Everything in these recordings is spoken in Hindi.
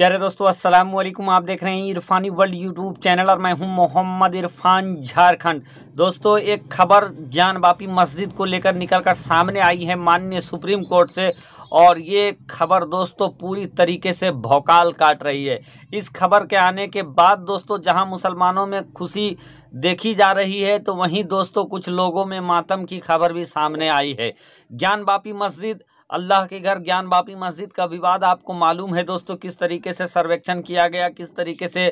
प्यारे दोस्तों अस्सलाम वालेकुम आप देख रहे हैं इरफानी वर्ल्ड यूट्यूब चैनल और मैं हूं मोहम्मद इरफान झारखंड दोस्तों एक खबर जान बापी मस्जिद को लेकर निकलकर सामने आई है माननीय सुप्रीम कोर्ट से और ये खबर दोस्तों पूरी तरीके से भौकाल काट रही है इस खबर के आने के बाद दोस्तों जहां मुसलमानों में खुशी देखी जा रही है तो वहीं दोस्तों कुछ लोगों में मातम की खबर भी सामने आई है ज्ञान बापी मस्जिद अल्लाह के घर ज्ञान बापी मस्जिद का विवाद आपको मालूम है दोस्तों किस तरीके से सर्वेक्षण किया गया किस तरीके से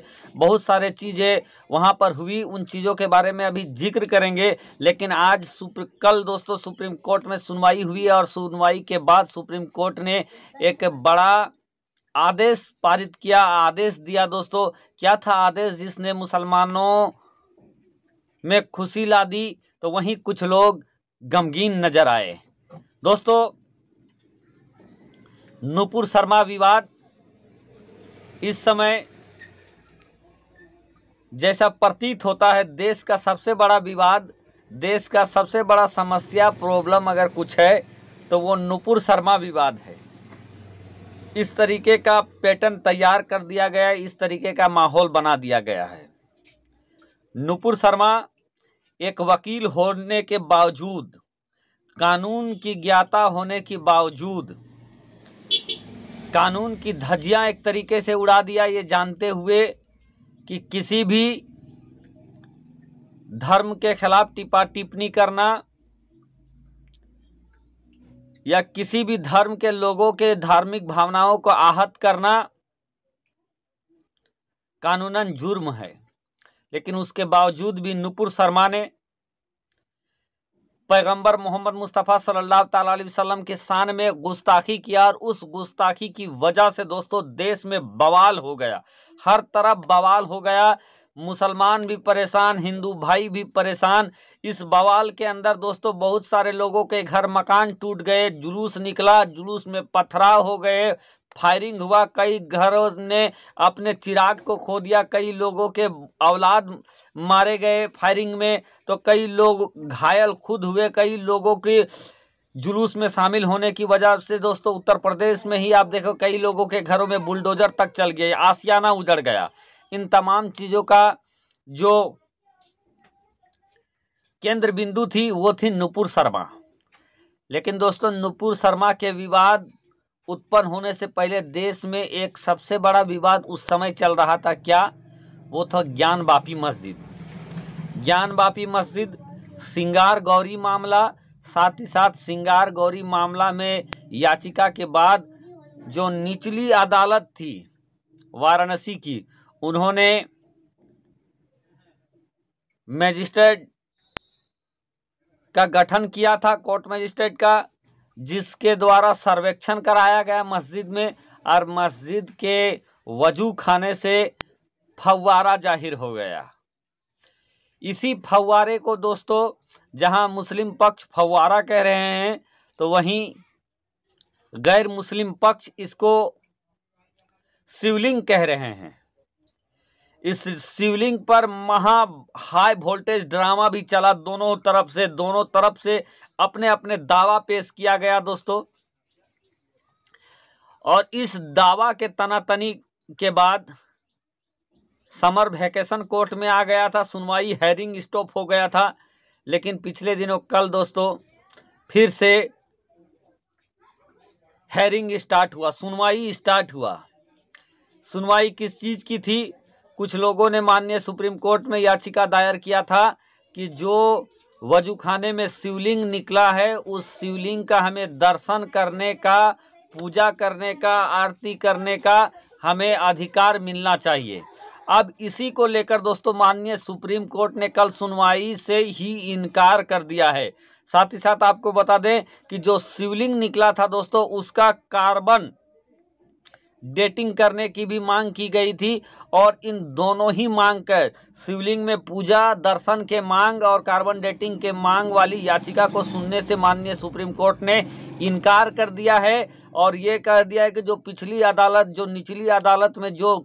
बहुत सारे चीज़ें वहाँ पर हुई उन चीज़ों के बारे में अभी जिक्र करेंगे लेकिन आज सुप्र कल दोस्तों सुप्रीम कोर्ट में सुनवाई हुई और सुनवाई के बाद सुप्रीम कोर्ट ने एक बड़ा आदेश पारित किया आदेश दिया दोस्तों क्या था आदेश जिसने मुसलमानों में खुशी ला दी तो वहीं कुछ लोग गमगीन नजर आए दोस्तों नूपुर शर्मा विवाद इस समय जैसा प्रतीत होता है देश का सबसे बड़ा विवाद देश का सबसे बड़ा समस्या प्रॉब्लम अगर कुछ है तो वो नूपुर शर्मा विवाद है इस तरीके का पैटर्न तैयार कर दिया गया है इस तरीके का माहौल बना दिया गया है नूपुर शर्मा एक वकील होने के बावजूद कानून की ज्ञाता होने के बावजूद कानून की धज्जियां एक तरीके से उड़ा दिया ये जानते हुए कि किसी भी धर्म के खिलाफ टिपा टिप्पणी करना या किसी भी धर्म के लोगों के धार्मिक भावनाओं को आहत करना कानूनन जुर्म है लेकिन उसके बावजूद भी नुपुर शर्मा ने पैगंबर मोहम्मद मुस्तफ़ा सल्ला अलैहि के शान में गुस्ताखी किया और उस गुस्ताखी की वजह से दोस्तों देश में बवाल हो गया हर तरफ बवाल हो गया मुसलमान भी परेशान हिंदू भाई भी परेशान इस बवाल के अंदर दोस्तों बहुत सारे लोगों के घर मकान टूट गए जुलूस निकला जुलूस में पथराव हो गए फायरिंग हुआ कई घरों ने अपने चिराग को खो दिया कई लोगों के औलाद मारे गए फायरिंग में तो कई लोग घायल खुद हुए कई लोगों की जुलूस में शामिल होने की वजह से दोस्तों उत्तर प्रदेश में ही आप देखो कई लोगों के घरों में बुलडोजर तक चल गए आसियाना उजड़ गया इन तमाम चीज़ों का जो केंद्र बिंदु थी वो थी नुपुर शर्मा लेकिन दोस्तों नुपुर शर्मा के विवाद उत्पन्न होने से पहले देश में एक सबसे बड़ा विवाद उस समय चल रहा था क्या वो था ज्ञान बापी मस्जिद ज्ञान बापी मस्जिद सिंगार गौरी मामला साथ ही साथ सिंगार गौरी मामला में याचिका के बाद जो निचली अदालत थी वाराणसी की उन्होंने मजिस्ट्रेट का गठन किया था कोर्ट मजिस्ट्रेट का जिसके द्वारा सर्वेक्षण कराया गया मस्जिद में और मस्जिद के वजू खाने से फवारा जाहिर हो गया इसी फवारे को दोस्तों जहां मुस्लिम पक्ष फवारा कह रहे हैं तो वहीं गैर मुस्लिम पक्ष इसको शिवलिंग कह रहे हैं इस शिवलिंग पर महा हाई वोल्टेज ड्रामा भी चला दोनों तरफ से दोनों तरफ से अपने अपने दावा पेश किया गया दोस्तों और इस दावा के तनातनी के बाद समर वैकेशन कोर्ट में आ गया था सुनवाई हैरिंग स्टॉप हो गया था लेकिन पिछले दिनों कल दोस्तों फिर से हैरिंग स्टार्ट हुआ सुनवाई स्टार्ट हुआ सुनवाई किस चीज़ की थी कुछ लोगों ने माननीय सुप्रीम कोर्ट में याचिका दायर किया था कि जो वजूखाने में शिवलिंग निकला है उस शिवलिंग का हमें दर्शन करने का पूजा करने का आरती करने का हमें अधिकार मिलना चाहिए अब इसी को लेकर दोस्तों माननीय सुप्रीम कोर्ट ने कल सुनवाई से ही इनकार कर दिया है साथ ही साथ आपको बता दें कि जो शिवलिंग निकला था दोस्तों उसका कार्बन डेटिंग करने की भी मांग की गई थी और इन दोनों ही मांग कर शिवलिंग में पूजा दर्शन के मांग और कार्बन डेटिंग के मांग वाली याचिका को सुनने से माननीय सुप्रीम कोर्ट ने इनकार कर दिया है और ये कह दिया है कि जो पिछली अदालत जो निचली अदालत में जो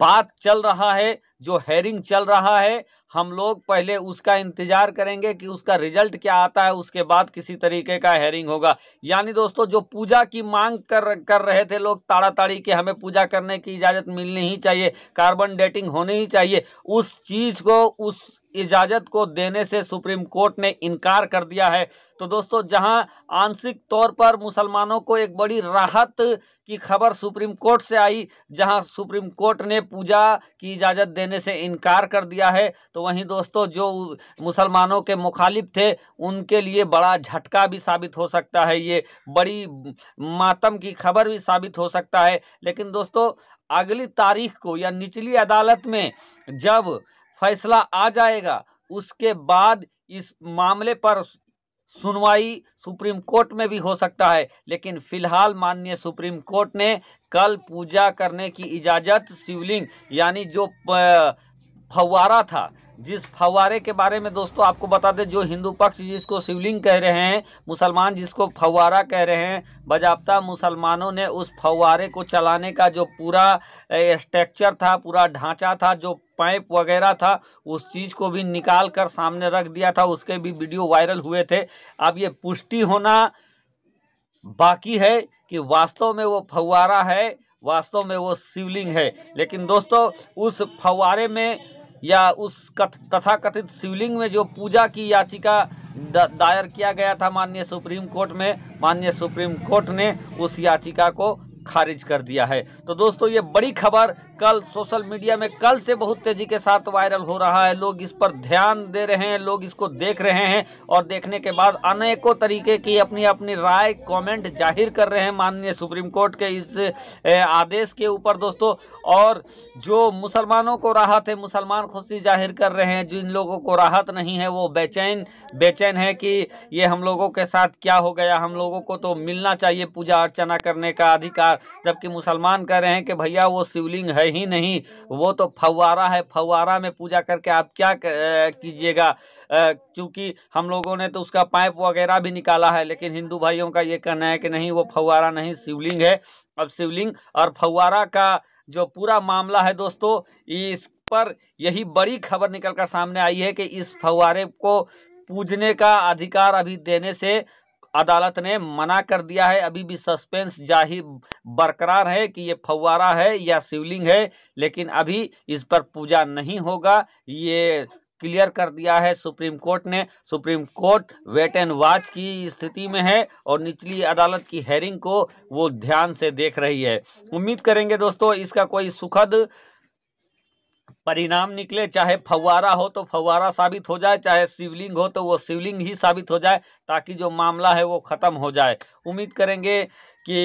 बात चल रहा है जो हेयरिंग चल रहा है हम लोग पहले उसका इंतजार करेंगे कि उसका रिजल्ट क्या आता है उसके बाद किसी तरीके का हेयरिंग होगा यानी दोस्तों जो पूजा की मांग कर कर रहे थे लोग ताड़ाताड़ी के हमें पूजा करने की इजाज़त मिलनी ही चाहिए कार्बन डेटिंग होनी ही चाहिए उस चीज़ को उस इजाज़त को देने से सुप्रीम कोर्ट ने इनकार कर दिया है तो दोस्तों जहां आंशिक तौर पर मुसलमानों को एक बड़ी राहत की खबर सुप्रीम कोर्ट से आई जहां सुप्रीम कोर्ट ने पूजा की इजाज़त देने से इनकार कर दिया है तो वहीं दोस्तों जो मुसलमानों के मुखालिफ थे उनके लिए बड़ा झटका भी साबित हो सकता है ये बड़ी मातम की खबर भी साबित हो सकता है लेकिन दोस्तों अगली तारीख को या निचली अदालत में जब फैसला आ जाएगा उसके बाद इस मामले पर सुनवाई सुप्रीम कोर्ट में भी हो सकता है लेकिन फिलहाल माननीय सुप्रीम कोर्ट ने कल पूजा करने की इजाज़त शिवलिंग यानी जो प, फवारा था जिस फवारे के बारे में दोस्तों आपको बता दें जो हिंदू पक्ष जिसको शिवलिंग कह रहे हैं मुसलमान जिसको फवारा कह रहे हैं बजाबता मुसलमानों ने उस फवारे को चलाने का जो पूरा स्ट्रक्चर था पूरा ढांचा था जो पाइप वगैरह था उस चीज़ को भी निकाल कर सामने रख दिया था उसके भी वीडियो वायरल हुए थे अब ये पुष्टि होना बाकी है कि वास्तव में वो फवारा है वास्तव में वो शिवलिंग है लेकिन दोस्तों उस फवारे में या उस कथ, तथाकथित शिवलिंग में जो पूजा की याचिका दायर किया गया था माननीय सुप्रीम कोर्ट में माननीय सुप्रीम कोर्ट ने उस याचिका को खारिज कर दिया है तो दोस्तों ये बड़ी खबर कल सोशल मीडिया में कल से बहुत तेजी के साथ वायरल हो रहा है लोग इस पर ध्यान दे रहे हैं लोग इसको देख रहे हैं और देखने के बाद अनेकों तरीके की अपनी अपनी राय कमेंट जाहिर कर रहे हैं माननीय सुप्रीम कोर्ट के इस आदेश के ऊपर दोस्तों और जो मुसलमानों को राहत है मुसलमान खुशी जाहिर कर रहे हैं जिन लोगों को राहत नहीं है वो बेचैन बेचैन है कि ये हम लोगों के साथ क्या हो गया हम लोगों को तो मिलना चाहिए पूजा अर्चना करने का अधिकार जबकि मुसलमान कह रहे हैं कि भैया वो शिवलिंग है ही नहीं वो तो फवारा है फवारा में पूजा करके आप क्या कीजिएगा क्योंकि हम लोगों ने तो उसका पाइप वगैरह भी निकाला है लेकिन हिंदू भाइयों का ये कहना है कि नहीं वो फवारा नहीं शिवलिंग है अब शिवलिंग और फवारा का जो पूरा मामला है दोस्तों इस पर यही बड़ी खबर निकल कर सामने आई है कि इस फवारे को पूजने का अधिकार अभी देने से अदालत ने मना कर दिया है अभी भी सस्पेंस जाहिर बरकरार है कि ये फवारा है या शिवलिंग है लेकिन अभी इस पर पूजा नहीं होगा ये क्लियर कर दिया है सुप्रीम कोर्ट ने supreme court wait and watch की स्थिति में है और निचली अदालत की हेयरिंग को वो ध्यान से देख रही है उम्मीद करेंगे दोस्तों इसका कोई सुखद परिणाम निकले चाहे फवारा हो तो फवारा साबित हो जाए चाहे शिवलिंग हो तो वो शिवलिंग ही साबित हो जाए ताकि जो मामला है वो ख़त्म हो जाए उम्मीद करेंगे कि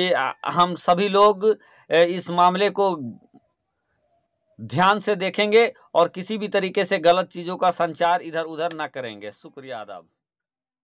हम सभी लोग इस मामले को ध्यान से देखेंगे और किसी भी तरीके से गलत चीज़ों का संचार इधर उधर ना करेंगे शुक्रिया आदाब